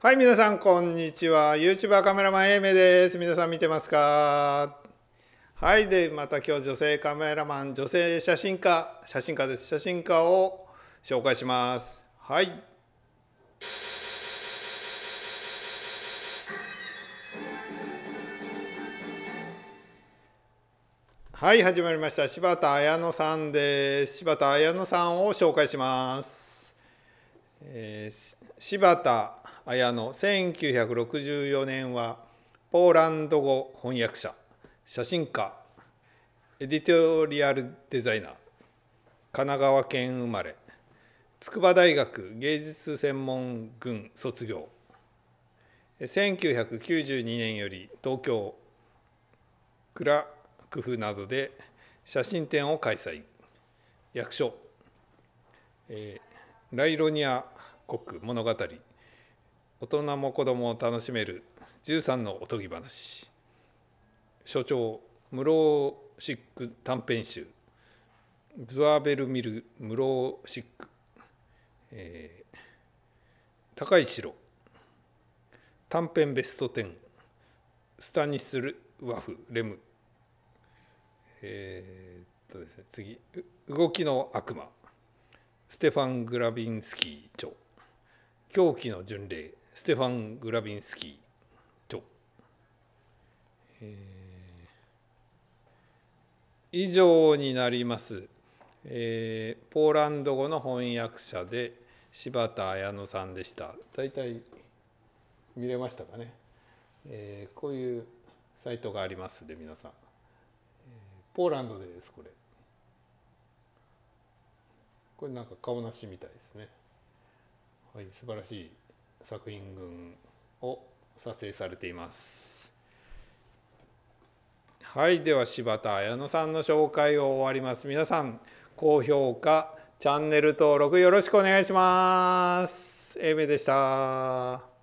はい、皆さん、こんにちは。YouTuber カメラマン、エイメです。皆さん見てますかはい、で、また今日、女性カメラマン、女性写真家、写真家です。写真家を紹介します。はい。はい、始まりました。柴田綾乃さんです。柴田綾乃さんを紹介します。えー、柴田綾の1964年はポーランド語翻訳者写真家エディトリアルデザイナー神奈川県生まれ筑波大学芸術専門群卒業1992年より東京倉工夫などで写真展を開催役所、えー、ライロニア国物語大人も子供も楽しめる13のおとぎ話所長ローシック短編集「ズワーベルミルローシック」えー、高い城短編ベスト10スタニスルワフレムえー、っとですね次「動きの悪魔」ステファン・グラビンスキー長狂気の巡礼」ステファン・グラビンスキーえー、以上になります、えー、ポーランド語の翻訳者で柴田綾乃さんでした大体見れましたかね、えー、こういうサイトがありますで皆さん、えポーランドですこれこれなんか顔なしみたいですねはい素晴らしい作品群を撮影されていますはいでは柴田綾乃さんの紹介を終わります皆さん高評価チャンネル登録よろしくお願いします。エイでした。